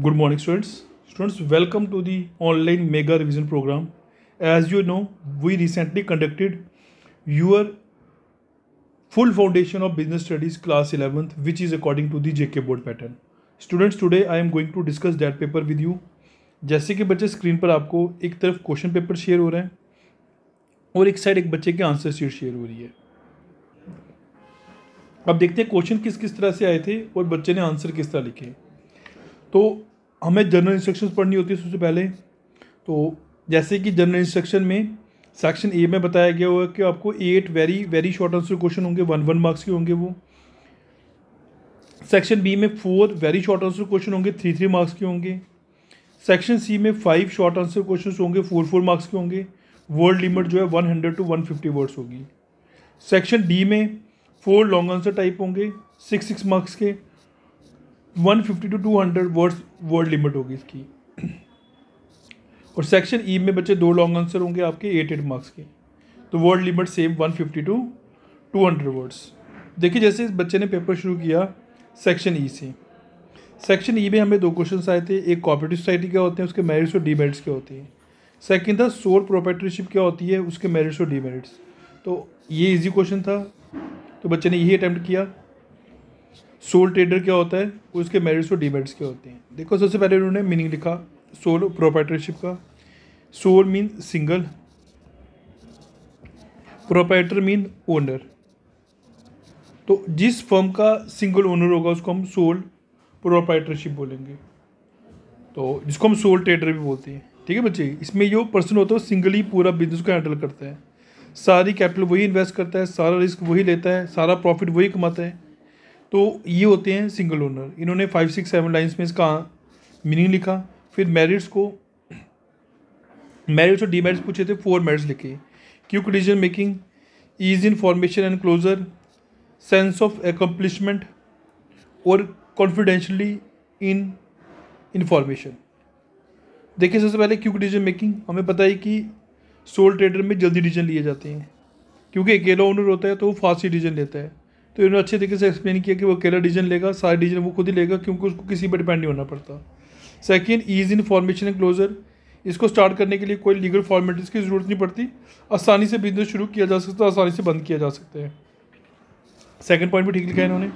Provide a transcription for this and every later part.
good morning students students welcome to the online mega revision programme as you know we recently conducted your full foundation of business studies class eleventh which is according to the JK board pattern students today I am going to discuss that paper with you जैसे कि बच्चे screen पर आपको एक तरफ question paper share हो रहे हैं और एक साइड एक बच्चे के आंसर शीट शेयर हो रही है अब देखते हैं क्वेश्चन किस किस तरह से आए थे और बच्चे ने आंसर किस तरह लिखे हैं तो हमें जनरल इंस्ट्रक्शन पढ़नी होती है सबसे पहले तो जैसे कि जनरल इंस्ट्रक्शन में सेक्शन ए में बताया गया हुआ कि आपको eight very very short answer question होंगे वन वन मार्क्स के होंगे वो सेक्शन बी में four very short answer question होंगे थ्री थ्री मार्क्स के होंगे सेक्शन सी में फाइव शॉर्ट आंसर क्वेश्चन होंगे फोर फोर मार्क्स के होंगे वर्ड लिमिट जो है one hundred to one fifty words होगी सेक्शन डी में फोर लॉन्ग आंसर टाइप होंगे सिक्स सिक्स मार्क्स के one fifty to two hundred words word limit होगी इसकी और सेक्शन ई e में बच्चे दो लॉन्ग आंसर होंगे आपके एट एट मार्क्स के तो word limit same one fifty to two hundred words देखिए जैसे इस बच्चे ने पेपर शुरू किया सेक्शन ई e से सेक्शन ई e में हमें दो क्वेश्चन आए थे एक कॉपरेटिव सोसाइटी क्या होते हैं उसके मेरिट्स और डीमेरिट्स क्या होते हैं सेकेंड था सोल प्रोपेटरशिप क्या होती है उसके मेरिट्स और डीमेरिट्स तो ये इजी क्वेश्चन था तो बच्चे ने यही अटैम्प्ट किया सोल ट्रेडर क्या होता है उसके मेरिट्स और डीमेरिट्स क्या होते हैं देखो सबसे पहले उन्होंने मीनिंग लिखा सोल प्रोपराइटरशिप का sole mean single proprietor mean owner तो जिस फर्म का सिंगल ओनर होगा उसको हम सोल प्रोपराइटरशिप बोलेंगे तो जिसको हम सोल ट्रेडर भी बोलते हैं ठीक है बच्चे इसमें जो पर्सन होता है वो सिंगल ही पूरा बिजनेस को हैंडल करता है सारी कैपिटल वही इन्वेस्ट करता है सारा रिस्क वही लेता है सारा प्रॉफिट वही कमाता है तो ये होते हैं सिंगल ओनर इन्होंने फाइव सिक्स सेवन लाइन्स में इसका मीनिंग लिखा फिर मेरिट्स को मेरिट्स और डीमेरिट्स पूछे थे फोर मेरिट्स लिखे quick decision making ease in formation and closure sense of accomplishment और कॉन्फिडेंशली इन इंफॉर्मेशन देखिए सबसे पहले क्यूक डिसीजन मेकिंग हमें पता है कि सोल ट्रेडर में जल्दी डिसीजन लिए जाते हैं क्योंकि अकेला ओनर होता है तो वो फास्ट ही डिसीजन लेता है तो इन्होंने अच्छे तरीके से एक्सप्लेन किया कि वो अकेला डिज़न लेगा सारे डिजन वो खुद ही लेगा क्योंकि उसको किसी पर डिपेंड नहीं होना पड़ता second ease in formation and closure इसको स्टार्ट करने के लिए कोई लीगल फॉर्मेलिटीज़ की ज़रूरत नहीं पड़ती आसानी से बिजनेस शुरू किया जा सकता है आसानी से बंद किया जा सकता है सेकेंड पॉइंट भी ठीक लिखा है इन्होंने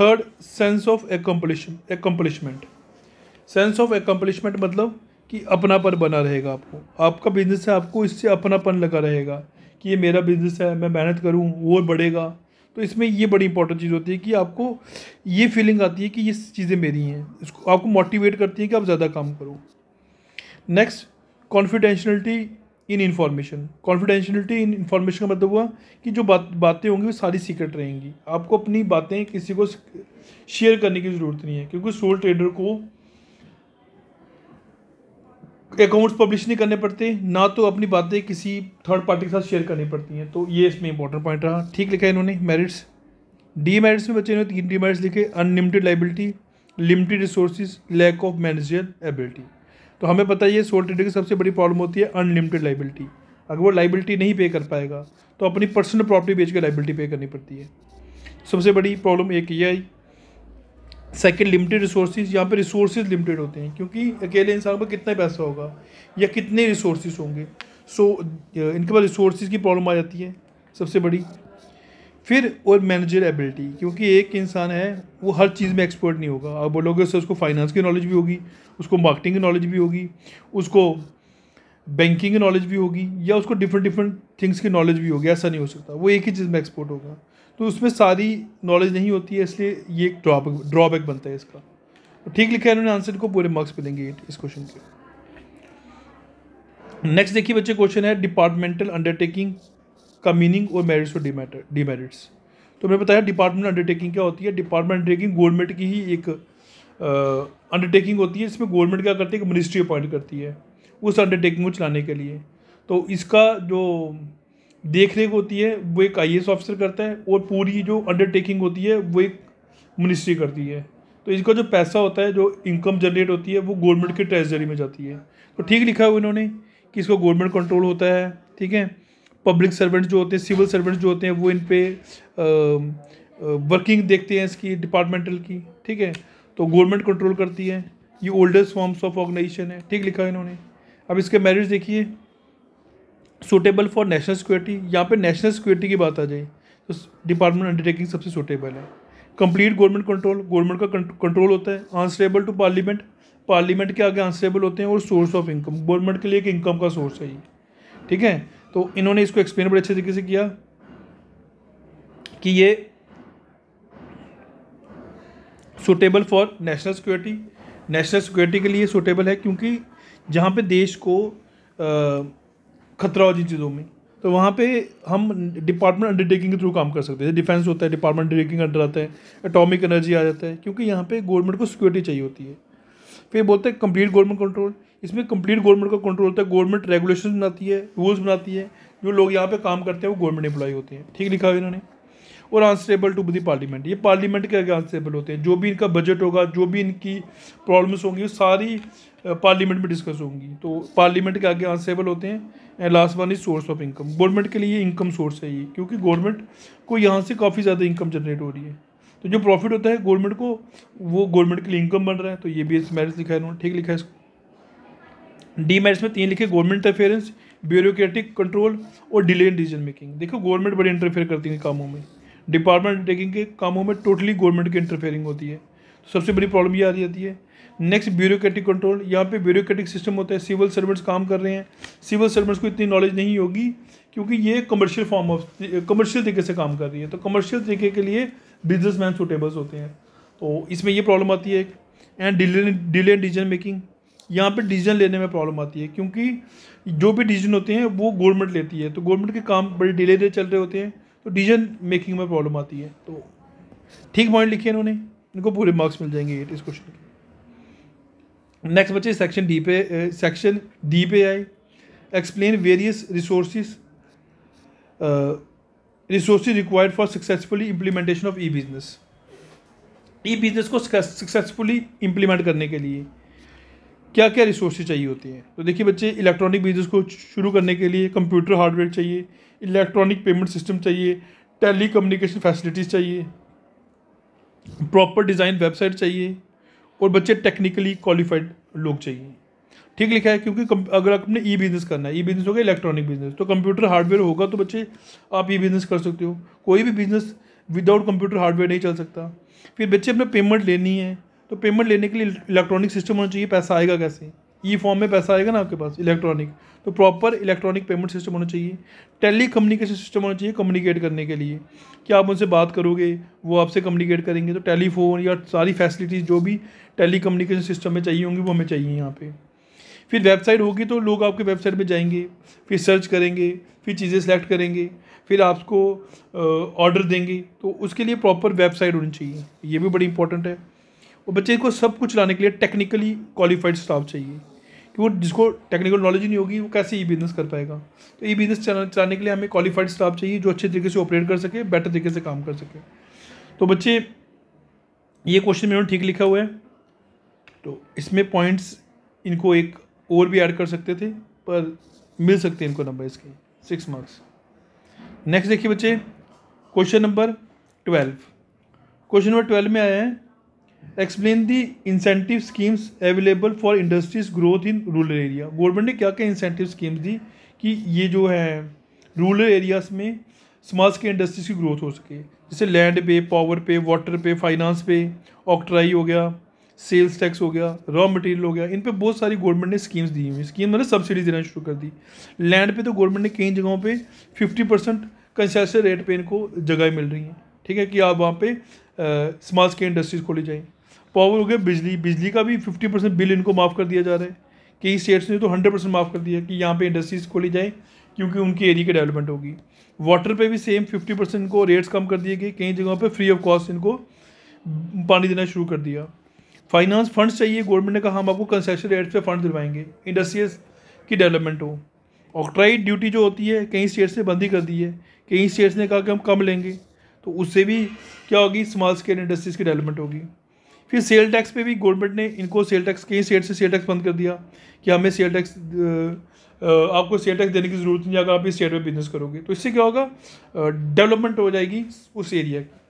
third sense of accomplishment accomplishment sense of accomplishment मतलब कि अपनापन बना रहेगा आपको आपका बिजनेस है आपको इससे अपनापन लगा रहेगा कि ये मेरा बिजनेस है मैं मेहनत करूँ वो बढ़ेगा तो इसमें ये बड़ी इंपॉर्टेंट चीज़ होती है कि आपको ये फीलिंग आती है कि ये चीज़ें मेरी हैं इसको आपको मोटिवेट करती है कि आप ज़्यादा काम करो next confidentiality in information confidentiality in information का मतलब हुआ कि जो बात बातें होंगी वो सारी सीक्रेट रहेंगी आपको अपनी बातें किसी को शेयर करने की ज़रूरत नहीं है क्योंकि सोल ट्रेडर को अकाउंट्स पब्लिश नहीं करने पड़ते ना तो अपनी बातें किसी थर्ड पार्टी के साथ शेयर करनी पड़ती हैं तो ये इसमें इंपॉर्टेंट पॉइंट रहा ठीक लिखा है इन्होंने मेरिट्स डी मेरिट्स में बच्चे ने तीन डी मेरिट्स लिखे unlimited liability limited resource lack of manager ability तो हमें पता है ये सोल ट्रेडर की सबसे बड़ी प्रॉब्लम होती है अनलिमिटेड लाइबिलिटी अगर वो लाइबिलिटी नहीं पे कर पाएगा तो अपनी पर्सनल प्रॉपर्टी बेच के लाइबिलिटी पे करनी पड़ती है सबसे बड़ी प्रॉब्लम एक ये आई सेकेंड लिमिटेड रिसोर्सेज यहाँ पे रिसोर्सेज लिमिटेड होते हैं क्योंकि अकेले इंसान पर कितना पैसा होगा या कितने रिसोर्सेज होंगे सो so, इनके पास रिसोर्सेज की प्रॉब्लम आ जाती है सबसे बड़ी फिर और मैनेजर एबिलिटी क्योंकि एक इंसान है वो हर चीज़ में एक्सपर्ट नहीं होगा आप बोलोगे सर उसको फाइनेंस की नॉलेज भी होगी उसको मार्केटिंग की नॉलेज भी होगी उसको बैंकिंग की नॉलेज भी होगी या उसको डिफरेंट डिफरेंट थिंग्स की नॉलेज भी होगी ऐसा नहीं हो सकता वो एक ही चीज़ में एक्सपर्ट होगा तो उसमें सारी नॉलेज नहीं होती है इसलिए ये एक ड्रॉबैक ड्रॉबैक बनता है इसका तो ठीक लिखा है इन्होंने आंसर को पूरे मार्क्स मिलेंगे इस क्वेश्चन के नेक्स्ट देखिए बच्चे क्वेश्चन है डिपार्टमेंटल अंडरटेकिंग का मीनिंग और मेरिट्स और डीमेटर डीमेरिट्स तो मैंने बताया डिपार्टमेंट अंडरटेकिंग क्या होती है डिपार्टमेंट अंडरटेकिंग गवर्नमेंट की ही एक अंडरटेकिंग होती है इसमें गवर्नमेंट क्या करती है मिनिस्ट्री अपॉइंट करती है उस अंडरटेकिंग को चलाने के लिए तो इसका जो देख रेख होती है वो एक आई ऑफिसर करता है और पूरी जो अंडरटेकिंग होती है वो एक मिनिस्ट्री करती है तो इसका जो पैसा होता है जो इनकम जनरेट होती है वो गवर्नमेंट की ट्रेजरी में जाती है तो ठीक लिखा है इन्होंने कि इसको गवर्नमेंट कंट्रोल होता है ठीक है पब्लिक सर्वेंट्स जो होते हैं सिविल सर्वेंट्स जो होते हैं वो इन पर वर्किंग देखते हैं इसकी डिपार्टमेंटल की ठीक है तो गवर्नमेंट कंट्रोल करती है ये ओल्डेस्ट फॉर्म्स ऑफ ऑर्गेनाइजेशन है ठीक लिखा है इन्होंने अब इसके मैरिज देखिए सूटेबल फॉर नेशनल सिक्योरिटी यहाँ पे नेशनल सिक्योरिटी की बात आ जाए तो डिपार्टमेंट अंडरटेकिंग सबसे सूटेबल है कंप्लीट गवर्नमेंट कंट्रोल गवर्नमेंट का कंट्रोल होता है आंसरेबल टू पार्लियामेंट पार्लियामेंट के आगे आंसरेबल होते हैं और सोर्स ऑफ इनकम गवर्नमेंट के लिए एक इनकम का सोर्स है ये ठीक है तो इन्होंने इसको एक्सप्लेन बड़े अच्छे तरीके से किया कि ये suitable for national security national security के लिए सूटेबल है क्योंकि जहाँ पे देश को आ, खतरा हो जिन चीज़ों में तो वहाँ पे हम डिपार्टमेंट अंडरटेकिंग के थ्रू काम कर सकते हैं डिफेंस होता है डिपार्टमेंट अंडरटेकिंग अंडर आता है एटॉमिक एनर्जी आ जाता है क्योंकि यहाँ पे गवर्नमेंट को सिक्योरिटी चाहिए होती है फिर बोलते हैं कंप्लीट गवर्नमेंट कंट्रोल इसमें कंप्लीट गवर्नमेंट का कंट्रोल होता है गवर्नमेंट रेगुलेशन बनाती है रूल्स बनाती है जो लोग यहाँ पर काम करते हैं वो गवर्नमेंट एम्प्लॉई होते हैं ठीक लिखा है इन्होंने और आंसरेबल टू दी पार्लियामेंट ये पार्लियामेंट के आगे आंसरेबल होते हैं जो भी इनका बजट होगा जो भी इनकी प्रॉब्लम्स होंगी वो सारी पार्लियामेंट में डिस्कस होंगी तो पार्लियामेंट के आगे आंसरेबल होते हैं and last one is source of income government के लिए इनकम सोर्स है ये क्योंकि गवर्नमेंट को यहाँ से काफ़ी ज़्यादा इनकम जनरेट हो रही है तो जो प्रॉफिट होता है गवर्नमेंट को वो गवर्नमेंट के लिए इनकम बन रहा है तो ये भी मैरिज लिखा है ठीक लिखा है इसको डी मैरिज में तीन लिखे गवर्नमेंट इंटरफेरेंस ब्यूरोक्रेटिक कंट्रोल और डिले इन डिसीजन मेकिंग देखो गवर्नमेंट बड़े इंटरफेयर करती है कामों में डिपार्टमेंट टेकिंग के कामों में टोटली गवर्नमेंट की इंटरफेयरिंग होती है तो सबसे बड़ी प्रॉब्लम ये आ जाती है नेक्स्ट ब्यूरोक्रेटिक कंट्रोल यहाँ पे ब्यूरोक्रेटिक सिस्टम होता है सिविल सर्वेंट्स काम कर रहे हैं सिविल सर्वेंट्स को इतनी नॉलेज नहीं होगी क्योंकि ये कमर्शियल फॉर्म ऑफ कमर्शियल तरीके से काम कर रही है तो कमर्शियल तरीके के लिए बिजनेस मैन सुटेबल्स होते हैं तो इसमें ये प्रॉब्लम आती है एंड डिले डिसीजन मेकिंग यहाँ पे डिसीजन लेने में प्रॉब्लम आती है क्योंकि जो भी डिसीजन होते हैं वो गवर्नमेंट लेती है तो गवर्नमेंट के काम बड़े डिले चल रहे होते हैं तो डिसीजन मेकिंग में प्रॉब्लम आती है तो ठीक पॉइंट लिखे इन्होंने इनको पूरे मार्क्स मिल जाएंगे ये इस क्वेश्चन के नेक्स्ट बच्चे सेक्शन डी पे सेक्शन डी पे आए explain various resource resource required for successfully implementation of E business E business को सक्सेसफुली इम्प्लीमेंट करने के लिए क्या क्या रिसोर्सेज चाहिए होती हैं तो देखिए बच्चे इलेक्ट्रॉनिक बिजनेस को शुरू करने के लिए कंप्यूटर हार्डवेयर चाहिए इलेक्ट्रॉनिक पेमेंट सिस्टम चाहिए टेली कम्युनिकेशन फैसिलिटीज़ चाहिए प्रॉपर डिज़ाइन वेबसाइट चाहिए और बच्चे टेक्निकली क्वालिफाइड लोग चाहिए ठीक लिखा है क्योंकि अगर आपने ई बिज़नेस करना है ई बिज़नेस होगा इलेक्ट्रॉनिक बिज़नेस तो कंप्यूटर हार्डवेयर होगा तो बच्चे आप ई बिज़नेस कर सकते हो कोई भी बिज़नेस विदाउट कंप्यूटर हार्डवेयर नहीं चल सकता फिर बच्चे अपने पेमेंट लेनी है तो पेमेंट लेने के लिए इलेक्ट्रॉनिक सिस्टम होना चाहिए पैसा आएगा कैसे ई e फॉर्म में पैसा आएगा ना आपके पास इलेक्ट्रॉनिक तो प्रॉपर इलेक्ट्रॉनिक पेमेंट सिस्टम होना चाहिए टेली कम्युनिकेशन सिस्टम होना चाहिए कम्युनिकेट करने के लिए कि आप उनसे बात करोगे वो आपसे कम्युनिकेट करेंगे तो टेलीफोन या सारी फैसिलिटीज़ जो भी टेली कम्युनिकेशन सिस्टम में चाहिए होंगी वो हमें चाहिए यहाँ पर फिर वेबसाइट होगी तो लोग आपके वेबसाइट पर जाएंगे फिर सर्च करेंगे फिर चीज़ें सेलेक्ट करेंगे फिर आपको ऑर्डर देंगे तो उसके लिए प्रॉपर वेबसाइट होनी चाहिए ये भी बड़ी इंपॉर्टेंट है और बच्चे को सब कुछ लाने के लिए टेक्निकली क्वालिफाइड स्टाफ चाहिए कि वो जिसको टेक्निकल नॉलेज ही नहीं होगी वो कैसे ई बिज़नेस कर पाएगा तो ई बिज़नेस चलाने के लिए हमें क्वालिफाइड स्टाफ चाहिए जो अच्छे तरीके से ऑपरेट कर सके बेटर तरीके से काम कर सके तो बच्चे ये क्वेश्चन मैंने ठीक लिखा हुआ है तो इसमें पॉइंट्स इनको एक और भी ऐड कर सकते थे पर मिल सकते हैं इनको नंबर इसके सिक्स मार्क्स नेक्स्ट देखिए बच्चे question number twelve question number twelve में आया है explain the incentive schemes available for industries growth in rural area government ने क्या क्या इंसेंटिव स्कीम्स दी कि ये जो है रूरल एरियाज में स्मॉल स्केल इंडस्ट्रीज की ग्रोथ हो सके जैसे लैंड पे पावर पे वाटर पे फाइनेंस पे ऑक्ट्राई हो गया सेल्स टैक्स हो गया रॉ मटेरियल हो गया इन पे बहुत सारी गवर्नमेंट ने स्कीम्स दी हुई स्कीम मतलब सब्सिडी देना शुरू कर दी लैंड पे तो गवर्नमेंट ने कई जगहों पे फिफ्टी परसेंट कंसेशन रेट पे इनको जगह मिल रही हैं ठीक है कि आप वहाँ पे स्मॉल स्केल इंडस्ट्रीज़ खोली जाएँ पावर हो गया बिजली बिजली का भी फिफ्टी परसेंट बिल इनको माफ़ कर दिया जा रहा है कई स्टेट्स ने तो हंड्रेड परसेंट माफ़ कर दिया कि यहाँ पे इंडस्ट्रीज़ खोली जाएँ क्योंकि उनकी एरिया की डेवलपमेंट होगी वाटर पे भी सेम फिफ्टी परसेंट को रेट्स कम कर दिए गए कई जगहों पर फ्री ऑफ कॉस्ट इनको पानी देना शुरू कर दिया फाइनेंस फंड्स चाहिए गवर्नमेंट ने कहा हम आपको कंसेशन रेट्स पर फंड दिलवाएंगे इंडस्ट्रीज की डेवलपमेंट हो ऑक्ट्राइड ड्यूटी जो होती है कई स्टेट्स ने बंदी कर दी है कई स्टेट्स ने कहा कि हम कम लेंगे तो उससे भी क्या होगी स्मॉल स्केल इंडस्ट्रीज़ की डेवलपमेंट होगी फिर सेल टैक्स पे भी गवर्नमेंट ने इनको सेल टैक्स कई स्टेट से सेल टैक्स बंद कर दिया कि हमें सेल टैक्स आपको सेल टैक्स देने की ज़रूरत नहीं अगर आप इस स्टेट में बिजनेस करोगे तो इससे क्या होगा डेवलपमेंट हो जाएगी उस एरिया की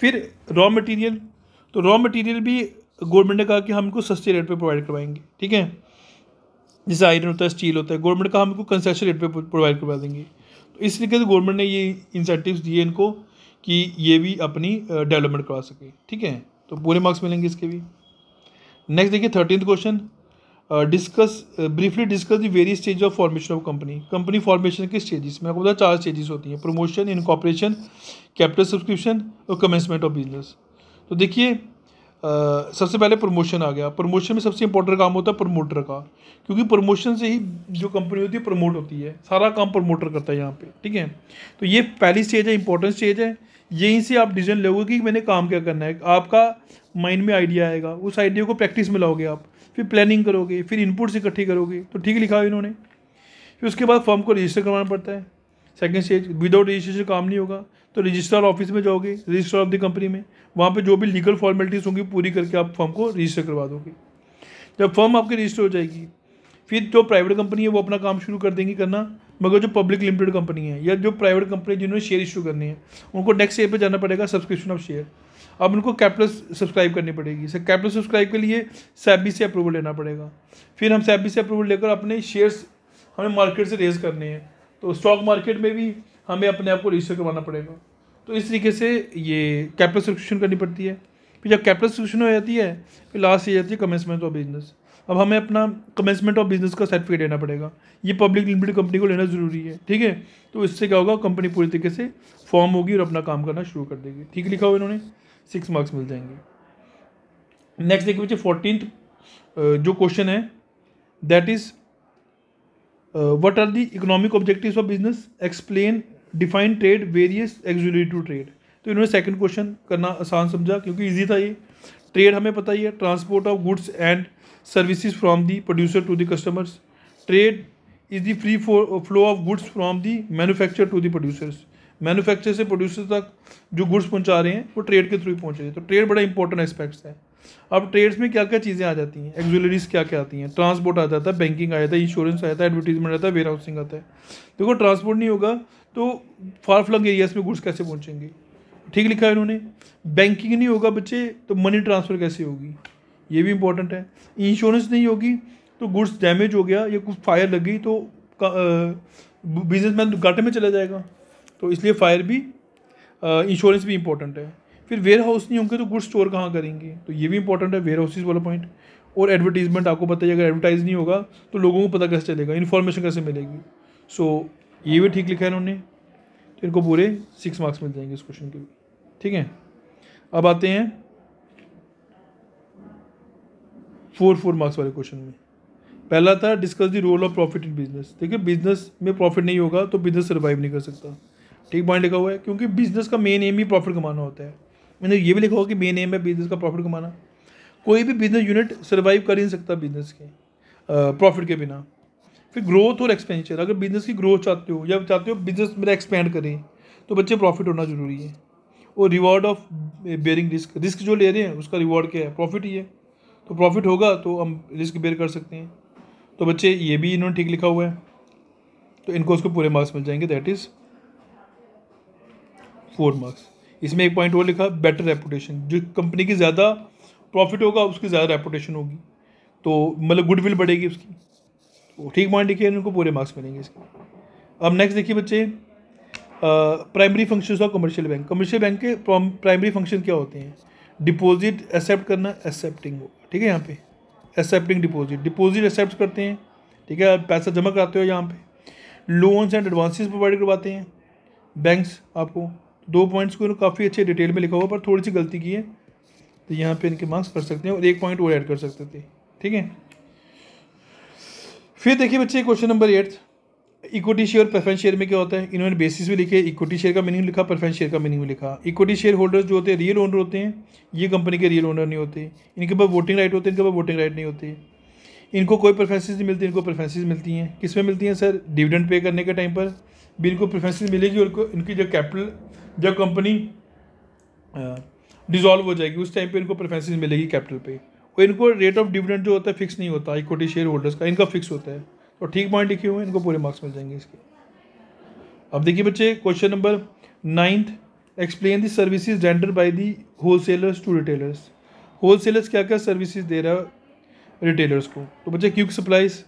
फिर रॉ मटेरियल तो रॉ मटेरियल भी गवर्नमेंट ने कहा कि हम इनको सस्ते रेट पर प्रोवाइड करवाएंगे ठीक है जैसे आयरन होता है स्टील होता है गवर्नमेंट का हम इनको कंसेशन रेट पे प्रोवाइड करवा देंगे तो इस तरीके से गवर्नमेंट ने ये इंसेंटिव्स दिए इनको कि ये भी अपनी डेवलपमेंट करवा सके ठीक है तो पूरे मार्क्स मिलेंगे इसके भी नेक्स्ट देखिए thirteen question discuss briefly discuss the various stage of formation of company company formation के स्टेजेस में आपको बताया चार स्टेजेस होती हैं प्रमोशन इनकॉपरेशन कैपिटल सब्सक्रिप्शन और कमेंसमेंट ऑफ बिजनेस तो देखिए सबसे पहले प्रमोशन आ गया प्रमोशन में सबसे इंपॉर्टेंट काम होता है प्रमोटर का क्योंकि प्रमोशन से ही जो कंपनी होती है प्रमोट होती है सारा काम प्रमोटर करता है यहाँ पे ठीक है तो ये पहली स्टेज है इंपॉर्टेंट स्टेज है यहीं से आप डिसीजन लोगे कि मैंने काम क्या करना है आपका माइंड में आइडिया आएगा उस आइडिया को प्रैक्टिस में लाओगे आप फिर प्लानिंग करोगे फिर इनपुट्स इकट्ठी करोगे तो ठीक लिखा है इन्होंने फिर उसके बाद फॉर्म को रजिस्टर करवाना पड़ता है सेकेंड स्टेज विदाउट रजिस्ट्रेशन काम नहीं होगा तो रजिस्ट्रार ऑफिस में जाओगे रजिस्ट्रार ऑफ द कंपनी में वहाँ पर जो भी लीगल फॉर्मेलिटीज़ होंगी पूरी करके आप फॉर्म को रजिस्टर करवा दोगे जब फॉर्म आपकी रजिस्टर हो जाएगी फिर जो प्राइवेट कंपनी है वो अपना काम शुरू कर देंगी करना मगर जो पब्लिक लिमिटेड कंपनी है या जो प्राइवेट कंपनी जिन्होंने शेयर इशू करनी है उनको नेक्स्ट ईयर पर जाना पड़ेगा सब्सक्रिप्शन ऑफ शेयर अब उनको कैपिटल सब्सक्राइब करनी पड़ेगी सर कैपिटल सब्सक्राइब के लिए सैबी से अप्रूवल लेना पड़ेगा फिर हम सैबी से अप्रूवल लेकर अपने शेयर्स हमें मार्केट से रेज करने हैं तो स्टॉक मार्केट में भी हमें अपने आप को रजिस्टर करवाना पड़ेगा तो इस तरीके से ये कैपिटल सब्सक्रिप्शन करनी पड़ती है फिर जब कैपिटल हो जाती है फिर लास्ट ये जाती है कमेंसमेंट ऑफ बिजनेस अब हमें अपना कमेंसमेंट ऑफ बिजनेस का सर्टिफिकेट लेना पड़ेगा ये पब्लिक लिमिटेड कंपनी को लेना ज़रूरी है ठीक है तो इससे क्या होगा कंपनी पूरी तरीके से फॉर्म होगी और अपना काम करना शुरू कर देगी ठीक लिखा हुआ इन्होंने सिक्स मार्क्स मिल जाएंगे नेक्स्ट देखिए बच्चे फोर्टीन जो क्वेश्चन है that is what are the economic objective of business explain define trade various auxiliaries to trade तो इन्होंने सेकंड क्वेश्चन करना आसान समझा क्योंकि इजी था ये ट्रेड हमें पता ही है transport of goods and services from the producer to the customers trade is the free flow of goods from the manufacture to the producers manufacture से प्रोड्यूसर तक जो गुड्स पहुँचा रहे हैं वो ट्रेड के थ्रू पहुँच रहे हैं तो ट्रेड बड़ा इंपॉर्टेंट एस्पेक्ट्स है अब ट्रेड्स में क्या क्या चीज़ें आ जाती हैं एक्जुलरीज क्या क्या आती हैं ट्रांसपोर्ट आ जाता है बैंकिंग आ जाता है इंश्योरेंस आ जाता है एडवर्टीजमेंट आता है वेयर हाउसिंग आता है देखो ट्रांसपोर्ट नहीं होगा तो फार फ्लंग एरियाज में गुड्स कैसे पहुँचेंगे ठीक लिखा है इन्होंने बैंकिंग नहीं होगा बच्चे तो मनी ट्रांसफ़र कैसे होगी ये भी इंपॉर्टेंट है इंश्योरेंस नहीं होगी तो गुड्स डैमेज हो गया या कुछ फायर लग गई तो बिजनेसमैन घाटे में चला जाएगा तो इसलिए फायर भी इंश्योरेंस भी इंपॉर्टेंट है फिर वेयर हाउस नहीं होंगे तो गुड्स स्टोर कहाँ करेंगे तो ये भी इंपॉर्टेंट है वेयर हाउसेज वाला पॉइंट और एडवर्टीजमेंट आपको पता है अगर एडवर्टाइज नहीं होगा तो लोगों को पता कैसे चलेगा इन्फॉर्मेशन कैसे मिलेगी सो so, ये भी ठीक लिखा है इन्होंने तो इनको पूरे सिक्स मार्क्स मिल जाएंगे इस क्वेश्चन के भी ठीक है अब आते हैं फोर फोर मार्क्स वाले क्वेश्चन में पहला था discuss the role of profit in business देखिए बिजनेस में प्रॉफिट नहीं होगा तो बिजनेस सर्वाइव नहीं कर सकता ठीक पॉइंट लिखा हुआ है क्योंकि बिजनेस का मेन एम ही प्रॉफिट कमाना होता है मैंने ये भी लिखा हुआ कि मेन एम है बिजनेस का प्रॉफिट कमाना कोई भी बिजनेस यूनिट सर्वाइव कर ही नहीं सकता बिजनेस के प्रॉफिट के बिना फिर ग्रोथ और एक्सपेंडिचर अगर बिजनेस की ग्रोथ चाहते हो या चाहते हो बिजनेस मेरा एक्सपेंड करें तो बच्चे प्रॉफिट होना जरूरी है और reward of bearing risk risk जो ले रहे हैं उसका रिवॉर्ड क्या है प्रॉफिट ही है तो प्रॉफिट होगा तो हम रिस्क बेयर कर सकते हैं तो बच्चे ये भी इन्होंने ठीक लिखा हुआ है तो इनको उसको पूरे मार्क्स मिल जाएंगे दैट इज़ फोर मार्क्स इसमें एक पॉइंट और लिखा बेटर रेपुटेशन जो कंपनी की ज़्यादा प्रॉफिट होगा उसकी ज़्यादा रेपुटेशन होगी तो मतलब गुडविल बढ़ेगी उसकी तो ठीक पॉइंट लिखिए इनको पूरे मार्क्स मिलेंगे इसके अब नेक्स्ट देखिए बच्चे primary functions of commercial bank commercial bank के प्राइमरी फंक्शन क्या होते हैं डिपॉजिट एक्सेप्ट करना एक्सेप्टिंग होगा ठीक है यहाँ पे एक्सेप्टिंग डिपॉजिट डिपॉजिट एक्सेप्ट करते हैं ठीक है पैसा जमा कराते हो यहाँ पे लोन्स एंड एडवांसेस प्रोवाइड करवाते हैं बैंक्स आपको दो पॉइंट्स को काफ़ी अच्छे डिटेल में लिखा हुआ पर थोड़ी सी गलती की है तो यहाँ पे इनके मार्क्स कर सकते हैं और एक पॉइंट और ऐड कर सकते थे ठीक है फिर देखिए बच्चे question number eighth equity share preference share में क्या होता है इन्होंने बेसिस भी लिखे इक्विटी शेयर का मीनिंग लिखा प्रेफरेंस शेयर का मीनिंग लिखा इक्विटी शेयर होल्डर्स जो होते हैं रियल ओनर होते हैं ये कंपनी के रियल ओनर नहीं होते इनके पास वोटिंग राइट होते हैं इनके पास वोटिंग राइट नहीं होती इनको कोई प्रेफरेंसेज नहीं मिलती इनको प्रेफरेंसेज मिलती हैं किस में मिलती हैं सर डिविडेंड पे करने के टाइम पर भी इनको प्रेफरेंसेज मिलेगी और इनकी जो कैपिटल जब कंपनी डिजॉल्व हो जाएगी उस टाइम पे इनको प्रेफरेंसेज मिलेगी कैपिटल पे और इनको रेट ऑफ डिविडेंड जो होता है फिक्स नहीं होता इक्विटी शेयर होल्डर्स का इनका फिक्स होता है और ठीक पॉइंट लिखे हुए हैं इनको पूरे मार्क्स मिल जाएंगे इसके अब देखिए बच्चे question number ninth explain the services render by the wholesalers to retailers wholesalers क्या क्या सर्विसेज दे रहा है रिटेलर्स को तो बच्चे quick supplies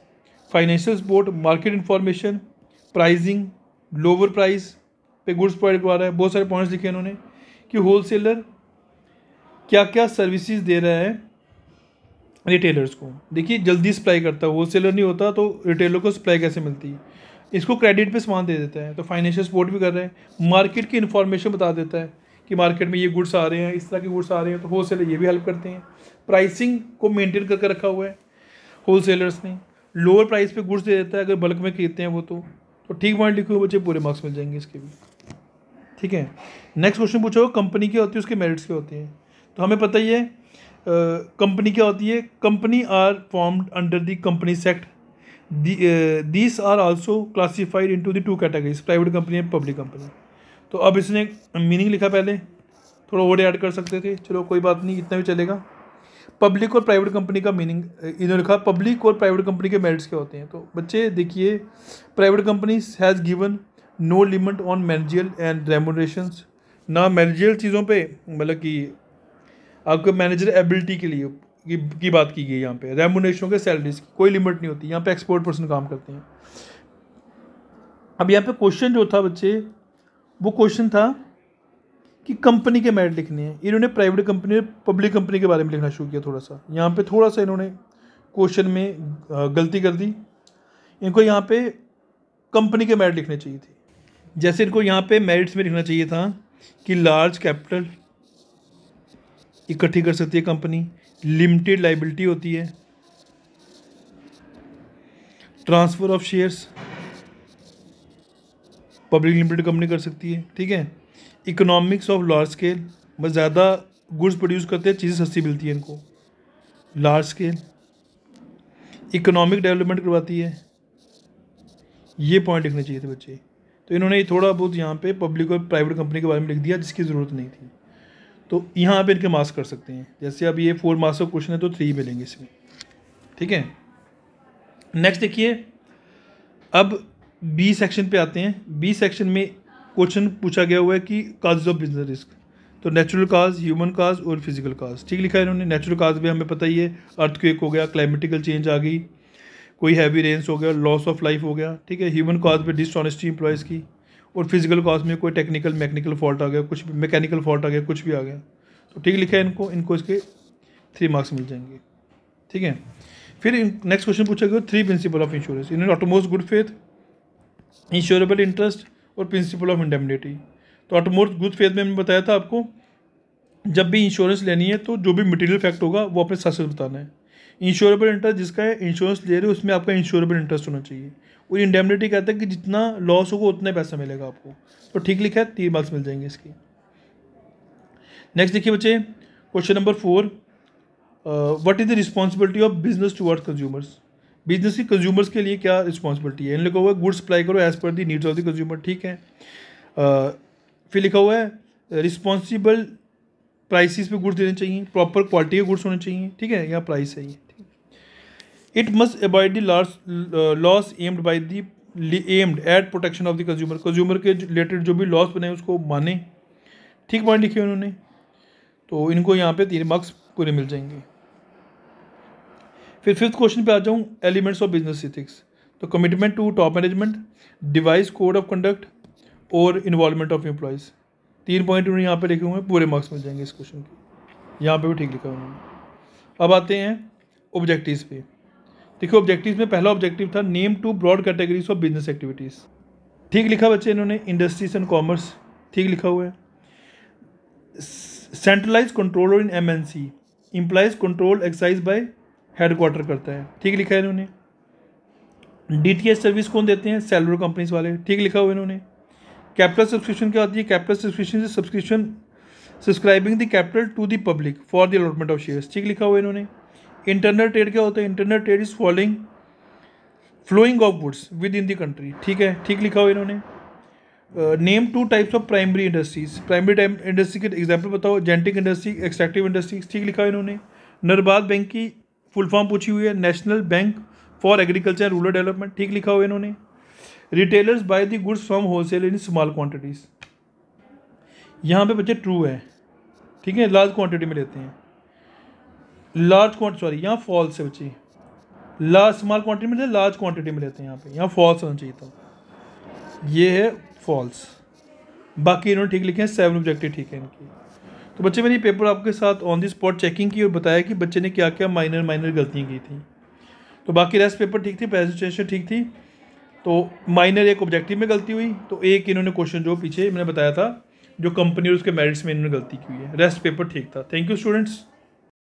financial support market information pricing lower price पे गुड्स प्रोवाइड करवा रहा है बहुत सारे पॉइंट्स लिखे इन्होंने कि होलसेलर क्या क्या सर्विसेज दे रहा है रिटेलर्स को देखिए जल्दी सप्लाई करता है होल सेलर नहीं होता तो रिटेलर को सप्लाई कैसे मिलती है इसको क्रेडिट पे सामान दे देता है तो फाइनेंशियल सपोर्ट भी कर रहे हैं मार्केट की इन्फॉर्मेशन बता देता है कि मार्केट में ये गुड्स आ रहे हैं इस तरह के गुड्स आ रहे हैं तो होल सेलर ये भी हेल्प करते हैं प्राइसिंग को मेंटेन करके रखा हुआ है होल सेलर्स ने लोअर प्राइस पे गुड्स दे देता है अगर बल्क में खरीदते हैं वो तो तो ठीक पॉइंट लिखे हुए बच्चे पूरे मार्क्स मिल जाएंगे इसके भी ठीक है नेक्स्ट क्वेश्चन पूछो कंपनी क्या होती है उसके मेरिट्स के होती हैं तो हमें पता ही है कंपनी क्या होती है company are formed under the companies act these are also classified into the two categories private company and public company तो अब इसने मीनिंग लिखा पहले थोड़ा वर्ड ऐड कर सकते थे चलो कोई बात नहीं इतना भी चलेगा पब्लिक और प्राइवेट कंपनी का मीनिंग uh, इन्होंने लिखा पब्लिक और प्राइवेट कंपनी के मेरिट्स क्या होते हैं तो बच्चे देखिए private company has given no limit on managerial and remuneration ना मैनेजियल चीज़ों पे मतलब कि आपके मैनेजर एबिलिटी के लिए की, की बात की गई यहाँ पे रेमोनेशनों के सैलरीज की कोई लिमिट नहीं होती यहाँ पे एक्सपोर्ट पर्सन काम करते हैं अब यहाँ पे क्वेश्चन जो था बच्चे वो क्वेश्चन था कि कंपनी के मेरिट लिखने हैं इन्होंने प्राइवेट कंपनी पब्लिक कंपनी के बारे में लिखना शुरू किया थोड़ा सा यहाँ पे थोड़ा सा इन्होंने क्वेश्चन में गलती कर दी इनको यहाँ पे कंपनी के मेरिट लिखने चाहिए थे जैसे इनको यहाँ पे मेरिट्स में लिखना चाहिए था कि लार्ज कैपिटल इकट्ठी कर सकती है कंपनी लिमिटेड लाइबिलिटी होती है transfer of shares public limited company कर सकती है ठीक है इकोनॉमिक्स ऑफ लार्ज स्केल बस ज़्यादा गुड्स प्रोड्यूस करते हैं चीज़ें सस्ती मिलती हैं इनको लार्ज स्केल इकोनॉमिक डेवलपमेंट करवाती है ये पॉइंट लिखने चाहिए थे बच्चे तो इन्होंने थोड़ा बहुत यहाँ पे पब्लिक और प्राइवेट कंपनी के बारे में लिख दिया जिसकी ज़रूरत नहीं थी तो यहाँ पर इनके मार्क्स कर सकते हैं जैसे अब ये फोर मार्क्स का क्वेश्चन है तो थ्री मिलेंगे इसमें ठीक है नेक्स्ट देखिए अब बी सेक्शन पे आते हैं बी सेक्शन में क्वेश्चन पूछा गया हुआ है कि काज ऑफ बिजनेस रिस्क तो नेचुरल काज ह्यूमन काज और फिजिकल काज ठीक लिखा है इन्होंने नेचुरल काज भी हमें पता ही है अर्थक्वेक हो गया क्लाइमेटिकल चेंज आ गई कोई हैवी रेंस हो गया लॉस ऑफ लाइफ हो गया ठीक है ह्यूमन काज पे डिसऑनेस्टी इंप्लॉयज़ की और फिजिकल कॉज में कोई टेक्निकल मैकेनिकल फॉल्ट आ गया कुछ भी मैकेनिकल फॉल्ट आ गया कुछ भी आ गया तो ठीक लिखा है इनको इनको इसके थ्री मार्क्स मिल जाएंगे ठीक है फिर नेक्स्ट क्वेश्चन पूछा गया थ्री प्रिंसिपल ऑफ इंश्योरेंस इन्होंने utmost good faith insurable interest और प्रिंसिपल ऑफ इंडेमिनिटी तो ऑटोमोस्ट गुड फेथ में बताया था आपको जब भी इंश्योरेंस लेनी है तो जो भी मटेरियल फैक्ट होगा वो अपने साथ से बताना है इंश्योरेबल इंटरेस्ट जिसका है इंश्योरेंस ले रहे हो उसमें आपका इंश्योरेबल इंटरेस्ट होना चाहिए और इंडेमनिटी कहता है कि जितना लॉस होगा उतने पैसा मिलेगा आपको तो ठीक लिखा है तीन मार्क्स मिल जाएंगे इसकी नेक्स्ट देखिए बच्चे question number four what is the responsibility of business towards consumers business की कंज्यूमर्स के लिए क्या रिस्पॉन्सिबिलिटी है इन लिखा हुआ है गुड सप्लाई करो as per the needs of the consumer ठीक है uh, फिर लिखा हुआ है रिस्पॉन्सिबल प्राइसिस पे गुड्स देने चाहिए प्रॉपर क्वालिटी के गुड्स होने चाहिए ठीक है यहाँ प्राइस है ये it must avoid the loss loss aimed by the aimed at protection of the consumer consumer के रिलेटेड जो भी लॉस बने उसको माने ठीक पॉइंट लिखे उन्होंने तो इनको यहाँ पे तीन मार्क्स पूरे मिल जाएंगे फिर फिफ्थ क्वेश्चन पे आ जाऊँ एलिमेंट्स ऑफ बिजनेस इथिक्स तो commitment to top management device code of conduct और इन्वॉल्वमेंट ऑफ एम्प्लॉयज़ तीन पॉइंट उन्होंने यहाँ पे लिखे हुए हैं पूरे मार्क्स मिल जाएंगे इस क्वेश्चन के यहाँ पे भी ठीक लिखा उन्होंने अब आते हैं ऑब्जेक्टिव्स पे देखिए ऑब्जेक्टिव में पहला ऑब्जेक्टिव था name two broad categories of business activities ठीक लिखा बच्चे इन्होंने इंडस्ट्रीज एंड कॉमर्स ठीक लिखा हुआ है centralise control in M N C employees control excise by headquarter करता है ठीक लिखा है इन्होंने डी टी एस सर्विस कौन देते हैं सेलुलर कंपनीज वाले ठीक लिखा हुआ इन्होंने कैपिटल सब्सक्रिप्शन क्या होती है कैपिटल सब्सक्रिप्शन से subscription subscribing the capital to the public for the allotment of shares ठीक लिखा हुआ है इन्होंने इंटरनल ट्रेड क्या होता है internal trade is following flowing of goods within the country ठीक है ठीक लिखा हुआ इन्होंने name two types of primary industries primary time industry के एग्जाम्पल बताओ जेंटिक इंडस्ट्री एक्सट्रैक्टिव इंडस्ट्री ठीक लिखा है इन्होंने नरबाद बैंक की फुल फॉर्म पूछी हुई है national bank for agriculture rural development ठीक लिखा हुआ इन्होंने retailers buy the goods from wholesale in small quantities यहाँ पे बच्चे ट्रू है ठीक है लार्ज क्वांटिटी में लेते हैं लार्ज क्वान्टिटी सॉरी यहाँ फॉल्स है बच्चे लार्ज स्मॉल क्वांटिटी में लार्ज क्वांटिटी में लेते हैं यहाँ पे यहाँ फॉल्स होना चाहिए था ये है फॉल्स बाकी इन्होंने ठीक लिखे हैं सेवन ऑब्जेक्टिव ठीक है इनकी तो बच्चे मैंने पेपर आपके साथ ऑन दी स्पॉट चेकिंग की और बताया कि बच्चे ने क्या क्या माइनर माइनर गलतियाँ की थी तो बाकी रेस्ट पेपर ठीक थी प्रेजेंटेशन ठीक थी तो माइनर एक ऑब्जेक्टिव में गलती हुई तो एक इन्होंने क्वेश्चन जो पीछे मैंने बताया था जो कंपनी और उसके मेरिट्स में इन्होंने गलती की हुई है रेस्ट पेपर ठीक था थैंक यू स्टूडेंट्स